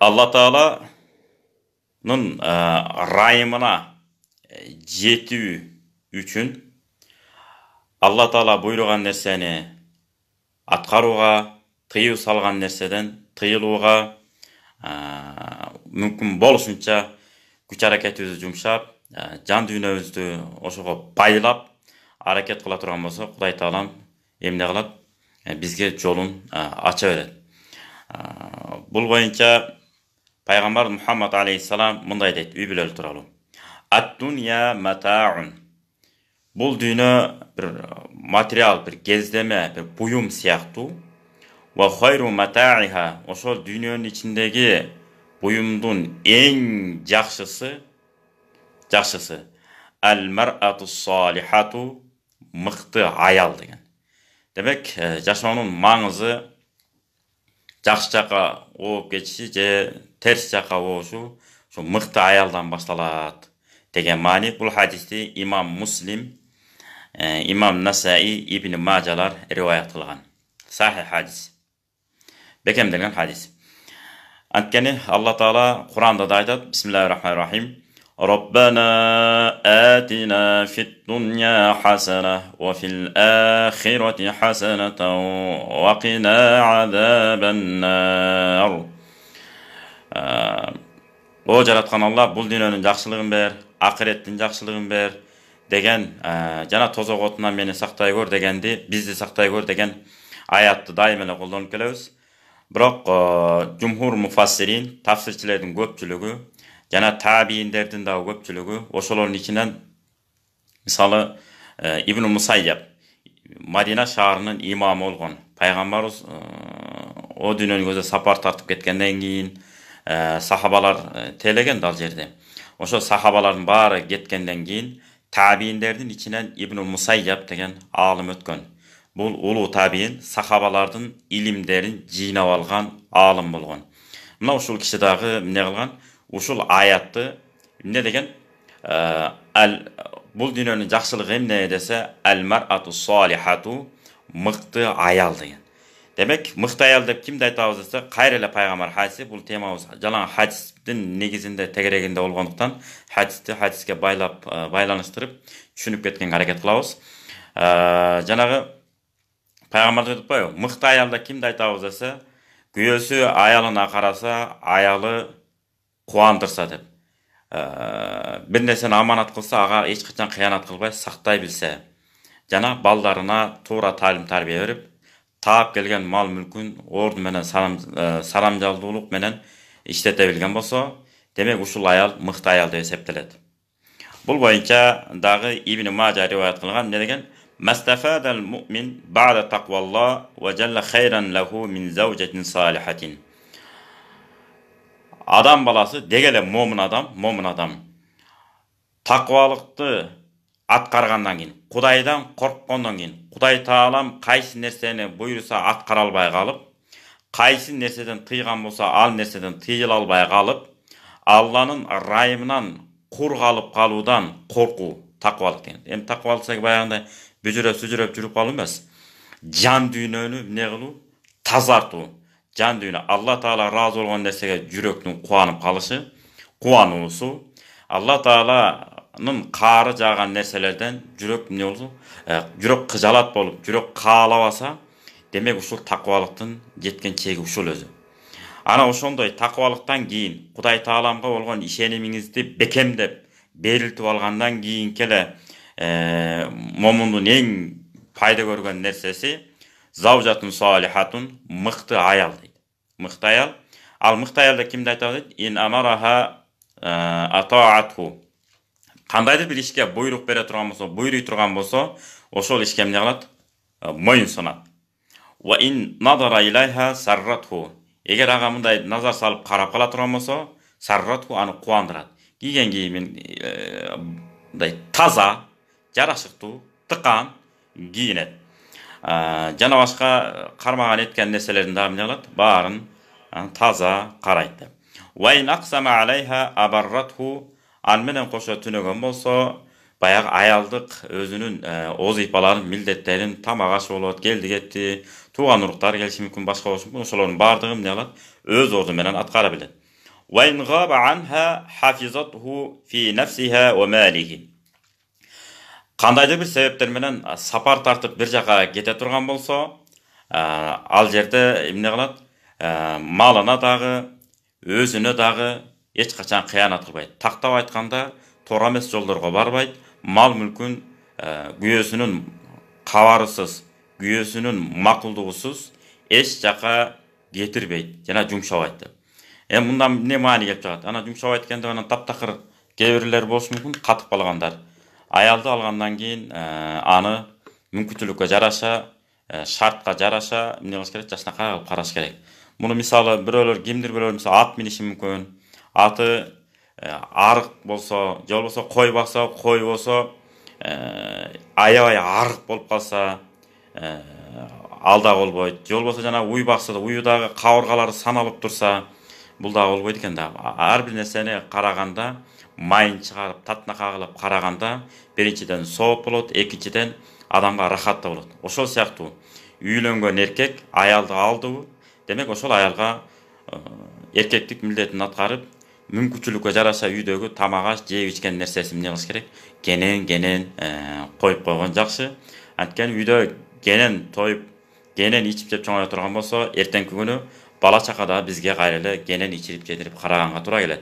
алла тағаланың ә, райымына э, жету үшін алла Таала бұйырған нәрсені атқаруға тыйу салған нәрседен тыйылуға мүмкін болсынша күч өзі жұмшап ә, жан дүйнөбүздү ошоға байлап аракет кыла турган болса, кудай таалам эмне кылат бизге жолун ача берет бул боюнча пайғамбар мұхаммад алейхисалам мындай дейді үй бүлелер туралы ат дунья матаун бұл дүние бір материал бір кездеме бір бұйым сияқты Ва хайру матаиха ошол дүниенің ішіндегі буюмдун ең жақсысы жақсысы ал мар'ату салихату мыкты аял деген демек жашоонун маңызы жақсы жаққа оғып кетіші же теріс жаққа оғышу ошо мыкты аялдан башталат деген маани бул хадисти имам муслим э, имам насаи ибн мажалар риwayat кылган сахи хадис бекемделген хадис анткени алла таала куранда да айтат бисмиллахи рахманир рахим ربنا آتنا في الدنيا حسنة وفي الآخرة حسنة وقنا عذاب النار о жаратқан алла бұл дүниенің жақсылығын бер ақыреттің жақсылығын бер деген ә, жана тозақ отынан мені сақтай көр дегенде бізді сақтай көр деген аятты дайым эле колдонуп бірақ бирок жумхур муфассирин тафсирчилердин көпчүлүгү жана табииндердин дагы көпчүлүгү ошолордун ичинен мисалы ибн мусайяб мадина шаарынын имамы болгон пайгамбарыбыз о дүйнөнү көзө сапар тартып кеткенден кийин сахабалар тейлеген да ал жерде ошол сахабалардын баары кеткенден кийин табииндердин ичинен ибн мусайяб деген аалым өткөн бул улуу табиин сахабалардын илимдерин жыйнап алган аалым болгон мына ушул киши дагы эмне кылган ушул аятты эмне деген бул дүйнөнүн жакшылыгы эмне десе ал марату салихату мыкты аял деген демек мыкты аял деп кимди айтабыз десе кайра эле пайгамбар хадиси бул темабыз жалаң хадистин негизинде тегерегинде болгондуктан хадисти хадиске байлап байланыштырып түшүнүп кеткенге аракет кылабыз жанагы пайгамбар айтып атпайбы мыкты деп кимди айтабыз десе күйөөсү аялына караса аялы қуандырса деп ә, бір нәрсені аманат қылса аға ешқашан қиянат қылбай сақтай білсе жана балдарына тура тәлім тәрбие беріп таап келген мал мүлкін орны менен ә, сарамжалдуулук менен иштете билген болсо демек ушул аял мыкты аял деп эсептелет бул боюнча дагы ибн мажа риwayat кылган эмне деген مستفاد المؤمن адам баласы дегеле момын адам момын адам тақуалықты атқарғаннан кейін құдайдан қорыққаннан кейін құдай тағалам қайсы нәрсені бұйырса атқара албай қалып қайсы нәрседен тыйған болса ал нәрседен тыйыла албай қалып алланың райымынан құр қалып қалудан қорқу тақуалық деген енді тақуалық десек баяғындай бүжіреп сүжіреп жүріп қалу жан дүниені не қылу тазарту жан дүйнө алла таала ыраазы болгон нерсеге жүрөктүн кубанып калышы кубануусу алла тааланын каары жааган нерселерден жүрөк эмне болсо жүрөк кыжалат болуп жүрөк каалабаса демек ушул такыбалыктын жеткен чеги ушул өзү Ана ошондой такыбалыктан кийин кудай тааламга болгон ишенимиңизди бекемдеп берилтип алгандан кийинки эле момундун эң пайда көргөн нерсеси заужатын салихатун мықты аял дейді мықты аял ал мықты аялда кімді айтады дейді ин амараха атаатху қандайдыр бір ішке бұйрық бере тұрған болса бұйрый тұрған болса ошол ишке эмне кылат моюнсунат ин ага мындай назар салып карап кала турган болсо сарратху аны кубандырат кийген кийимин мындай таза жарашыктуу тыкан кийинет жана башка кармаган эткен нерселердин дагы эмне кылат баарын таза карайт деп аны менен кошо түнөгөн болсо баягы аялдык өзүнүн ыйпаларын милдеттерин тамак ашы болот келди кетти тууган уруктар келиши мүмкүн башка болушу мүмкүн ошолордун баардыгы эмне кылат өз орду менен аткара билет кандайдыр бир себептер менен сапар тартып бір жака кете турган болсо ал жерде эмне кылат малына дагы өзүнө дагы эч качан кыянат кылбайт тактап айтканда туура эмес жолдорго барбайт мал мүлкүн күйөөсүнүн кабарысыз күйөөсүнүн макулдугусуз эч жака кетирбейт жана жумшабайт деп эми мындан эмне маани келип чыгат анан жумшабайт экен деп анан таптакыр кээ бирлер болушу мүмкүн катып калгандар аялды алгандан кийин э, аны мүмкүнчүлүккө жараша э, шартка жараша эмне кылыш керек жакшынакай кылып караш керек муну мисалы бирөөлөр кимдир бирөөлөр мисалы ат миниши мүмкүн аты э, арык болсо же болбосо кой бакса кой болсо аябай арык болуп калса ал дагы болбойт же болбосо жанагы уй бакса уйу дагы кабыргалары саналып турса бұл да болбойт екен да ар бир нерсени караганда майын чыгарып татына кылып караганда биринчиден сооп болот экинчиден адамга рахат да болот ошол сыяктуу үйлөнгөн эркек аялды алдыбы демек ошол аялга эркектик милдетин аткарып мүмкүнчүлүккө жараша үйдөгү тамак аш жеп ичкен нерсесин эмне кылыш керек кенен кенен коюп ә, койгон жакшы анткени үйдө кенен тоюп кенен ичип жеп чоңоя турган болсо эртеңки күнү Balaçakada bizge gayrılı gelen içirip getirip Karagan'a dura gelin.